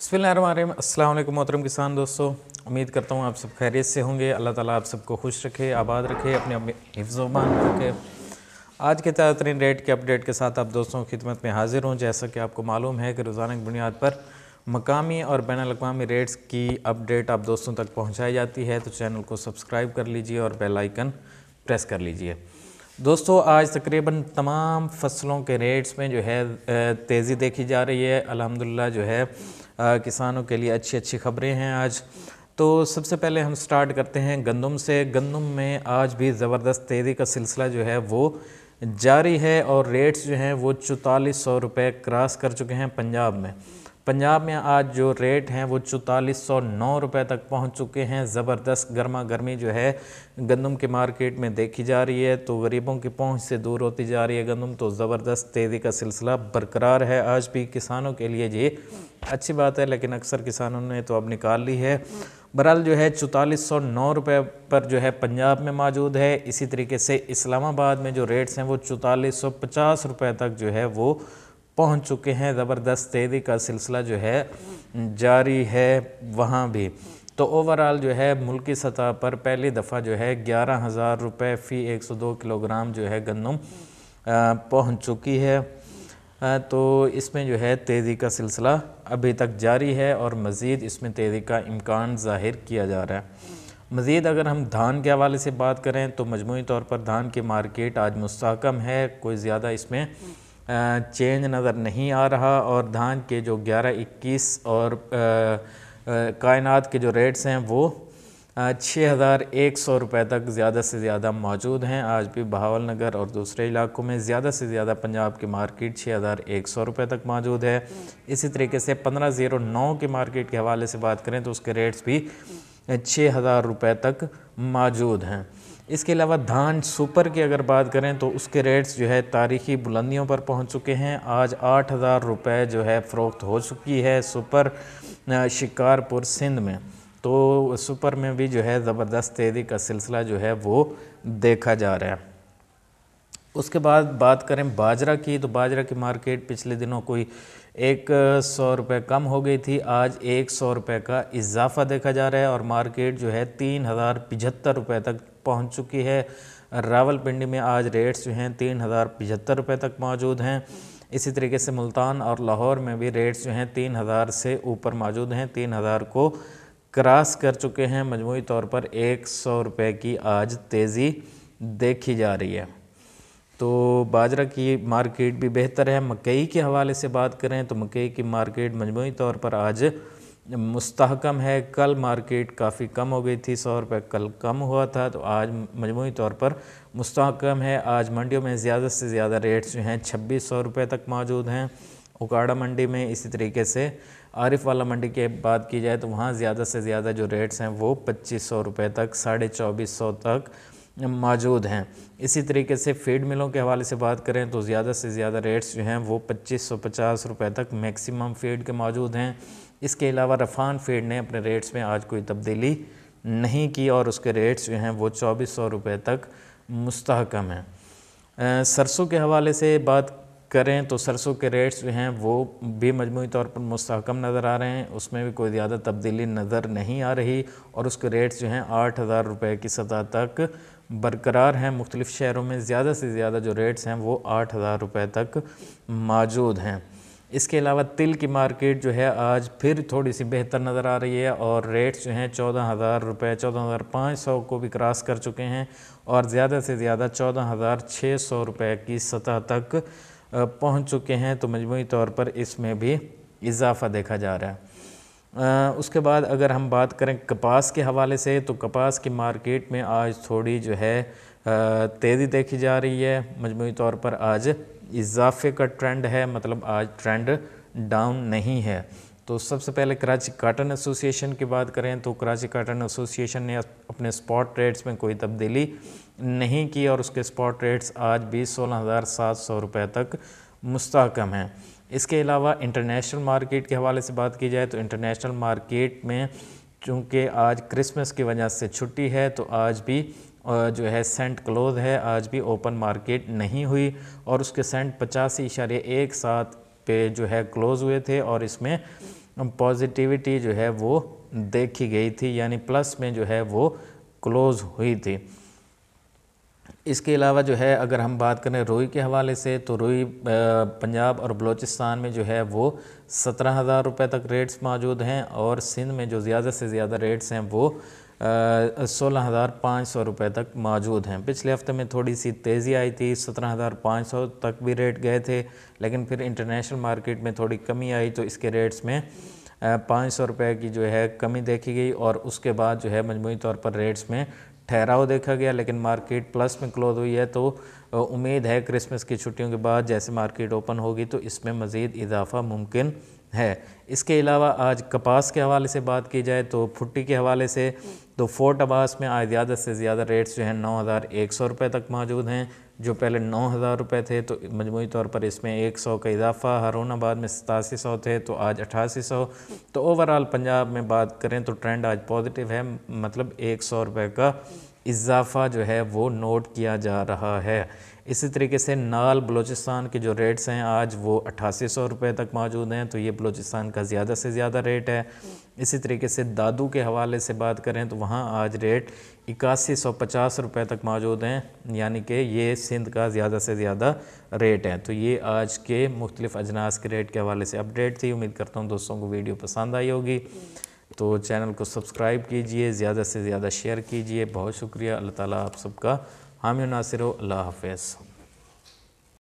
बसमिल अस्सलाम मोहतरम किसान दोस्तों उम्मीद करता हूँ आप सब खैरियत से होंगे अल्लाह ताला आप सबको खुश रखे आबाद रखे अपने हिफ्ज़ोबान रखे आज के ताज़ा तरीन रेट के अपडेट के साथ आप दोस्तों की खिदमत में हाजिर हूँ जैसा कि आपको मालूम है कि रोज़ाना की बुनियाद पर मकामी और बैन अवी रेट्स की अपडेट आप दोस्तों तक पहुँचाई जाती है तो चैनल को सब्सक्राइब कर लीजिए और बेलाइकन प्रेस कर लीजिए दोस्तों आज तकरीबन तमाम फसलों के रेट्स में जो है तेज़ी देखी जा रही है अलहमदिल्ला जो है किसानों के लिए अच्छी अच्छी खबरें हैं आज तो सबसे पहले हम स्टार्ट करते हैं गंदम से गंदम में आज भी ज़बरदस्त तेज़ी का सिलसिला जो है वो जारी है और रेट्स जो हैं वो चौतालीस सौ रुपये क्रॉस कर चुके हैं पंजाब में पंजाब में आज जो रेट हैं वो चौतालीस सौ नौ रुपये तक पहुंच चुके हैं ज़बरदस्त गर्मा गर्मी जो है गंदम के मार्केट में देखी जा रही है तो गरीबों की पहुंच से दूर होती जा रही है गंदम तो ज़बरदस्त तेज़ी का सिलसिला बरकरार है आज भी किसानों के लिए जी अच्छी बात है लेकिन अक्सर किसानों ने तो अब निकाल ली है बहरहाल जो है चौतालीस सौ नौ रुपये पर जो है पंजाब में मौजूद है इसी तरीके से इस्लामाबाद में जो रेट्स हैं वो चौतालीस सौ पचास रुपये तक जो है वो पहुंच चुके हैं ज़बरदस्त तेज़ी का सिलसिला जो है जारी है वहाँ भी तो ओवरऑल जो है मुल्की सतह पर पहली दफ़ा जो है ग्यारह हज़ार रुपये फ़ी एक सौ दो किलोग्राम जो है गंदम पहुंच चुकी है तो इसमें जो है तेज़ी का सिलसिला अभी तक जारी है और मज़ीद इसमें तेज़ी का इम्कान ज़ाहिर किया जा रहा है मज़ीद अगर हम धान के हवाले से बात करें तो मजमू तौर पर धान की मार्केट आज मुस्तकम है कोई ज़्यादा इसमें चेंज नज़र नहीं आ रहा और धान के जो 11, 21 और कायनात के जो रेट्स हैं वो छः हज़ार एक सौ रुपये तक ज़्यादा से ज़्यादा मौजूद हैं आज भी बहावल नगर और दूसरे इलाकों में ज़्यादा से ज़्यादा पंजाब की मार्केट छः हज़ार एक सौ रुपये तक मौजूद है इसी तरीके से पंद्रह ज़ीरो नौ की मार्केट के हवाले से बात करें तो उसके रेट्स भी छः हज़ार रुपये तक मौजूद हैं इसके अलावा धान सुपर की अगर बात करें तो उसके रेट्स जो है तारीखी बुलंदियों पर पहुंच चुके हैं आज आठ हज़ार रुपये जो है फ़रोख्त हो चुकी है सुपर शिकारपुर सिंध में तो सुपर में भी जो है ज़बरदस्त तेज़ी का सिलसिला जो है वो देखा जा रहा है उसके बाद बात करें बाजरा की तो बाजरा की मार्केट पिछले दिनों कोई एक सौ रुपये कम हो गई थी आज एक सौ रुपये का इजाफा देखा जा रहा है और मार्केट जो है तीन हज़ार पिचहत्तर रुपये तक पहुंच चुकी है रावलपिंडी में आज रेट्स जो हैं तीन हज़ार पचहत्तर रुपये तक मौजूद हैं इसी तरीके से मुल्तान और लाहौर में भी रेट्स जो हैं तीन हज़ार से ऊपर मौजूद हैं तीन हज़ार को क्रॉस कर चुके हैं मजमू तौर पर एक सौ रुपये की आज तेज़ी देखी जा रही है तो बाजरा की मार्केट भी बेहतर है मकई के हवाले से बात करें तो मकई की मार्केट मजमू तौर पर आज मुस्तकम है कल मार्केट काफ़ी कम हो गई थी सौ रुपये कल कम हुआ था तो आज मजमू तौर पर मुस्तकम है आज मंडियों में ज़्यादा से ज़्यादा रेट्स जो हैं छब्बीस सौ रुपये तक मौजूद हैं उकाड़ा मंडी में इसी तरीके से आरिफ वाला मंडी की बात की जाए तो वहाँ ज़्यादा से ज़्यादा जो रेट्स हैं वो पच्चीस सौ रुपये तक साढ़े चौबीस सौ तक मौजूद हैं इसी तरीके से फीड मिलों के हवाले से बात करें तो ज़्यादा से ज़्यादा रेट्स जो हैं वो पच्चीस सौ पचास रुपये तक मैक्सिमम फीड के मौजूद हैं इसके अलावा रफान फीड ने अपने रेट्स में आज कोई तब्दीली नहीं की और उसके रेट्स जो हैं वो चौबीस सौ रुपये तक मुस्तकम हैं सरसों के हवाले से बात करें तो सरसों के रेट्स जो हैं वो भी मजमू तौर पर मुस्तकम नज़र आ रहे हैं उसमें भी कोई ज़्यादा तब्दीली नज़र नहीं आ रही और उसके रेट्स जो हैं आठ हज़ार रुपये की सतह तक बरकरार हैं मुख्तलिफ़ शहरों में ज़्यादा से ज़्यादा जो रेट्स हैं वो आठ हज़ार रुपये तक मौजूद हैं इसके अलावा तिल की मार्केट जो है आज फिर थोड़ी सी बेहतर नज़र आ रही है और रेट्स जो हैं चौदह हज़ार रुपये चौदह हज़ार पाँच सौ को भी क्रॉस कर चुके हैं और ज़्यादा से ज़्यादा चौदह हज़ार छः सौ रुपये की सतह तक पहुंच चुके हैं तो मजमू तौर पर इसमें भी इजाफा देखा जा रहा है उसके बाद अगर हम बात करें कपास के हवाले से तो कपास की मार्केट में आज थोड़ी जो है तेज़ी देखी जा रही है मजमू तौर पर आज इजाफे का ट्रेंड है मतलब आज ट्रेंड डाउन नहीं है तो सबसे पहले कराची काटन एसोसिएशन की बात करें तो कराची काटन एसोसिएशन ने अपने स्पॉट रेट्स में कोई तब्दीली नहीं की और उसके स्पॉट रेट्स आज भी सोलह हज़ार सात सौ रुपये तक मुस्तकम हैं इसके अलावा इंटरनेशनल मार्केट के हवाले से बात की जाए तो इंटरनेशनल मार्केट में चूँकि आज क्रिसमस की वजह से छुट्टी है तो आज भी जो है सेंट क्लोज है आज भी ओपन मार्केट नहीं हुई और उसके सेंट पचासी इशारे एक साथ पे जो है क्लोज़ हुए थे और इसमें पॉजिटिविटी जो है वो देखी गई थी यानी प्लस में जो है वो क्लोज़ हुई थी इसके अलावा जो है अगर हम बात करें रोई के हवाले से तो रोई पंजाब और बलूचिस्तान में जो है वो सत्रह हज़ार रुपये तक रेट्स मौजूद हैं और सिंध में जो ज़्यादा से ज़्यादा रेट्स हैं वो सोलह हज़ार पाँच सौ रुपये तक मौजूद हैं पिछले हफ्ते में थोड़ी सी तेज़ी आई थी सत्रह हज़ार पाँच सौ तक भी रेट गए थे लेकिन फिर इंटरनेशनल मार्केट में थोड़ी कमी आई तो इसके रेट्स में पाँच सौ रुपये की जो है कमी देखी गई और उसके बाद जो है मजमू तौर पर रेट्स में ठहराव देखा गया लेकिन मार्केट प्लस में क्लोज हुई है तो उम्मीद है क्रिसमस की छुट्टियों के बाद जैसे मार्केट ओपन होगी तो इसमें मज़ीद इजाफा मुमकिन है इसके अलावा आज कपास के हवाले से बात की जाए तो फुट्टी के हवाले से तो फोर्ट अबास में आज ज़्यादा से ज़्यादा रेट्स जो हैं नौ हज़ार एक सौ रुपये तक मौजूद हैं जो पहले नौ हज़ार रुपये थे तो मजमू तौर पर इसमें एक सौ का इजाफ़ा हरून आबाद में सतासी सौ थे तो आज अट्ठासी सौ तो ओवरऑल पंजाब में बात करें तो ट्रेंड आज पॉजिटिव है मतलब एक सौ रुपये का इजाफ़ा जो है वो नोट किया जा रहा है इसी तरीके से नाल बलूचिस्तान के जो रेट्स हैं आज वो अट्ठासी सौ रुपये तक मौजूद हैं तो ये बलूचिस्तान का का ज़्यादा से ज़्यादा रेट है इसी तरीके से दादू के हवाले से बात करें तो वहाँ आज रेट इक्यासी सौ पचास रुपये तक मौजूद हैं यानी कि ये सिंध का ज़्यादा से ज़्यादा रेट है तो ये आज के मुख्तलिफ अजनास के रेट के हवाले से अपडेट थी उम्मीद करता हूँ दोस्तों को वीडियो पसंद आई होगी तो चैनल को सब्सक्राइब कीजिए ज़्यादा से ज़्यादा शेयर कीजिए बहुत शुक्रिया अल्लाह ताला आप सबका हामी नासिर हो अल्लाह हाफिज़